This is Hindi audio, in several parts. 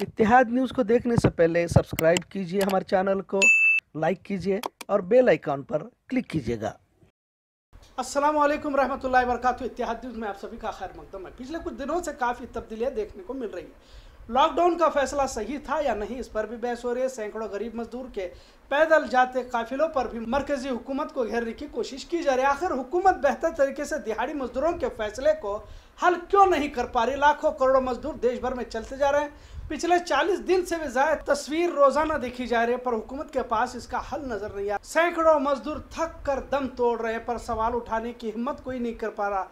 इतिहाद न्यूज़ को देखने से पहले सब्सक्राइब कीजिए हमारे चैनल को लाइक कीजिए और बेल आइकॉन पर क्लिक कीजिएगा असलम वरहमल वर्क इतिहाद न्यूज़ में आप सभी का खैर मकदम है पिछले कुछ दिनों से काफ़ी तब्दीलियाँ देखने को मिल रही है लॉकडाउन का फैसला सही था या नहीं इस पर भी बहस हो रही है सैकड़ों गरीब मजदूर के पैदल जाते काफिलों पर भी मरकजी हुकूमत को घेरने की कोशिश की जा रही है आखिर हुकूमत बेहतर तरीके से दिहाड़ी मजदूरों के फैसले को हल क्यों नहीं कर पा रही लाखों करोड़ों मजदूर देश भर में चलते जा रहे हैं पिछले 40 दिन से भी ज्यादा तस्वीर रोजाना देखी जा रही है पर हुकूमत के पास इसका हल नजर नहीं आ सैकड़ों मजदूर थक कर दम तोड़ रहे हैं पर सवाल उठाने की हिम्मत कोई नहीं कर पा रहा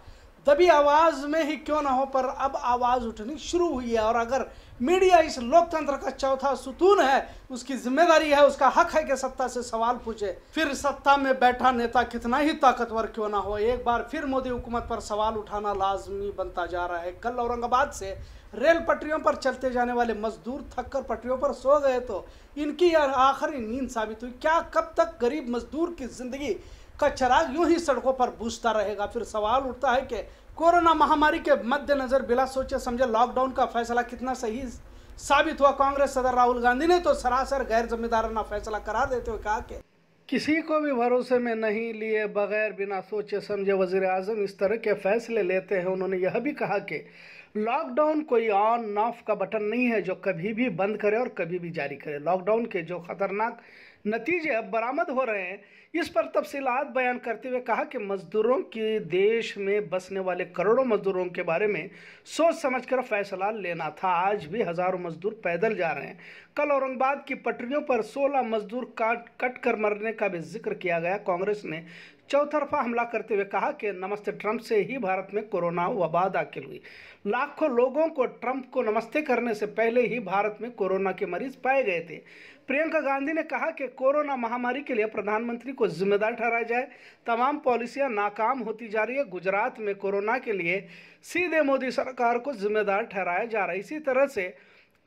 दबी आवाज़ में ही क्यों ना हो पर अब आवाज़ उठनी शुरू हुई है और अगर मीडिया इस लोकतंत्र का चौथा सुतून है उसकी जिम्मेदारी है उसका हक है कि सत्ता से सवाल पूछे फिर सत्ता में बैठा नेता कितना ही ताकतवर क्यों ना हो एक बार फिर मोदी हुकूमत पर सवाल उठाना लाजमी बनता जा रहा है कल औरंगाबाद से रेल पटरियों पर चलते जाने वाले मजदूर थककर पटरियों पर सो गए तो इनकी यार आखिरी नींद साबित हुई क्या कब तक गरीब मजदूर की ज़िंदगी कचरा यूं ही सड़कों पर बूझता रहेगा फिर सवाल उठता है कि कोरोना महामारी के मद्देनज़र बिला सोचे समझे लॉकडाउन का फैसला कितना सही साबित हुआ कांग्रेस सदर राहुल गांधी ने तो सरासर गैर जिम्मेदाराना फैसला करार देते हुए कहा कि किसी को भी भरोसे में नहीं लिए बगैर बिना सोचे समझे वजीर आजम इस तरह के फैसले लेते हैं उन्होंने यह भी कहा कि लॉकडाउन कोई ऑन ऑफ का बटन नहीं है जो कभी भी बंद करे और कभी भी जारी करे लॉकडाउन के जो खतरनाक नतीजे अब बरामद हो रहे हैं इस पर तफसी बयान करते हुए कहा कि मजदूरों के देश में बसने वाले करोड़ों मजदूरों के बारे में सोच समझ कर फैसला लेना था आज भी हजारों मजदूर पैदल जा रहे हैं कल औरंगाबाद की पटरियों पर 16 मजदूर काट कट कर मरने का भी जिक्र किया गया कांग्रेस ने चौतरफा हमला करते हुए कहा कि नमस्ते ट्रंप से ही भारत में कोरोना वबा दाखिल हुई लाखों लोगों को ट्रंप को नमस्ते करने से पहले ही भारत में कोरोना के मरीज पाए गए थे प्रियंका गांधी ने कहा कि कोरोना महामारी के लिए प्रधानमंत्री को जिम्मेदार ठहराया जाए तमाम पॉलिसियां नाकाम होती जा रही है गुजरात में कोरोना के लिए सीधे मोदी सरकार को जिम्मेदार ठहराया जा रहा है इसी तरह से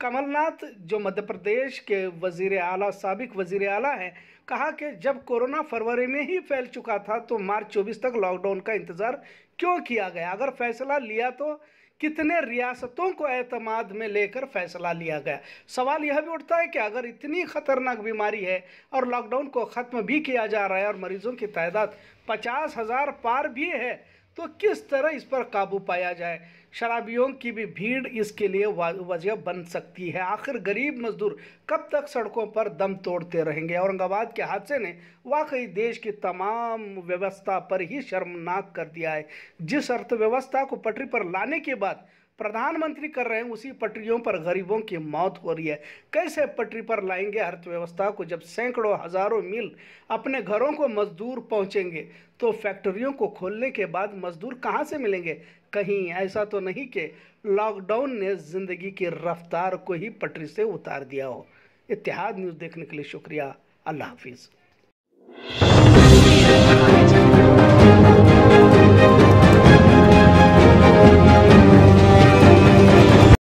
कमलनाथ जो मध्य प्रदेश के वजीर आला सबक वजीर आला हैं कहा कि जब कोरोना फरवरी में ही फैल चुका था तो मार्च 24 तक लॉकडाउन का इंतज़ार क्यों किया गया अगर फैसला लिया तो कितने रियासतों को अतमाद में लेकर फैसला लिया गया सवाल यह भी उठता है कि अगर इतनी खतरनाक बीमारी है और लॉकडाउन को ख़त्म भी किया जा रहा है और मरीजों की तादाद पचास हज़ार पार भी है तो किस तरह इस पर काबू पाया जाए शराबियों की भी भीड़ इसके लिए वजह बन सकती है आखिर गरीब मजदूर कब तक सड़कों पर दम तोड़ते रहेंगे औरंगाबाद के हादसे ने वाकई देश की तमाम व्यवस्था पर ही शर्मनाक कर दिया है जिस अर्थव्यवस्था को पटरी पर लाने के बाद प्रधानमंत्री कर रहे हैं उसी पटरियों पर गरीबों की मौत हो रही है कैसे पटरी पर लाएंगे अर्थव्यवस्था को जब सैकड़ों हजारों मिल अपने घरों को मजदूर पहुंचेंगे तो फैक्ट्रियों को खोलने के बाद मजदूर कहाँ से मिलेंगे कहीं ऐसा तो नहीं कि लॉकडाउन ने जिंदगी की रफ्तार को ही पटरी से उतार दिया हो इतिहाद न्यूज़ देखने के लिए शुक्रिया अल्लाह हाफिज़